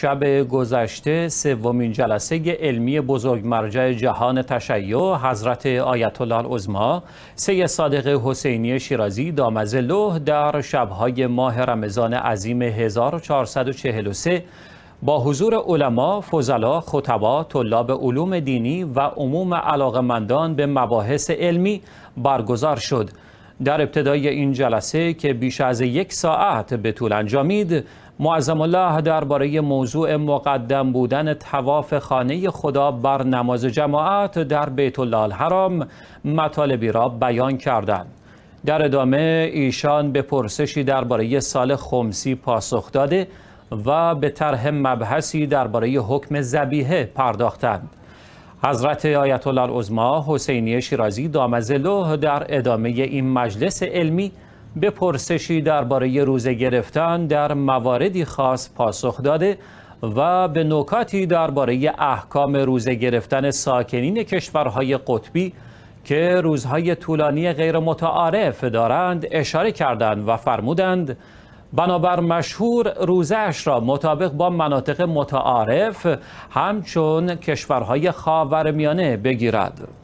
شب گذشته سومین جلسه علمی بزرگ مرجع جهان تشیع حضرت آیت الله العظما سید صادق حسینی شیرازی دامز در شبهای ماه رمضان عظیم 1443 با حضور علما، فضلا، خطبا، طلاب علوم دینی و عموم علاقمندان به مباحث علمی برگزار شد. در ابتدای این جلسه که بیش از یک ساعت به طول انجامید معظم الله درباره موضوع مقدم بودن تواف خانه خدا بر نماز جماعت در بیت الله الحرام مطالبی را بیان کردند در ادامه ایشان به پرسشی درباره سال خمسی پاسخ داده و به طرح مبحثی درباره حکم زبیه پرداختند حضرت آیت الله العظما حسینی شیرازی دامزلو در ادامه این مجلس علمی به پرسشی درباره روزه گرفتن در مواردی خاص پاسخ داده و به نکاتی درباره احکام روزه گرفتن ساکنین کشورهای قطبی که روزهای طولانی غیر متعارف دارند اشاره کردند و فرمودند بنابر مشهور روزش را مطابق با مناطق متعارف همچون کشورهای خاورمیانه بگیرد